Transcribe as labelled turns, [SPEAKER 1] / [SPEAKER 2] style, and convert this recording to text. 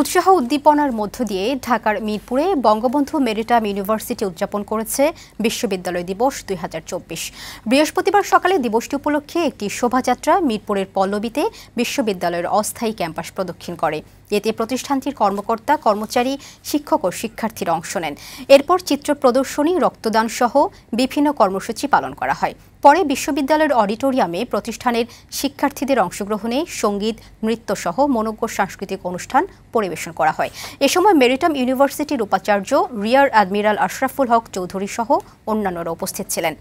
[SPEAKER 1] উৎসাহ উদ্দীপনার মধ্য দিয়ে ঢাকার মিরপুরে বঙ্গবন্ধু মেরিটাইম ইউনিভার্সিটি উদযাপন করেছে বিশ্ববিদ্যালয় দিবস দুই বৃহস্পতিবার সকালে দিবসটি উপলক্ষে একটি শোভাযাত্রা মিরপুরের পল্লবীতে বিশ্ববিদ্যালয়ের অস্থায়ী ক্যাম্পাস প্রদক্ষিণ করে এতে প্রতিষ্ঠানটির কর্মকর্তা কর্মচারী শিক্ষক ও শিক্ষার্থীরা অংশ নেন এরপর চিত্র প্রদর্শনী রক্তদান সহ বিভিন্ন কর্মসূচি পালন করা হয় পরে বিশ্ববিদ্যালয়ের অডিটোরিয়ামে প্রতিষ্ঠানের শিক্ষার্থীদের অংশগ্রহণে সঙ্গীত নৃত্য সহ মনোজ্ঞ সাংস্কৃতিক অনুষ্ঠান পরিবেশন করা হয় এ সময় মেরিটাম ইউনিভার্সিটির উপাচার্য রিয়ার অ্যাডমিরাল আশরাফুল হক চৌধুরী সহ অন্যান্যরা উপস্থিত ছিলেন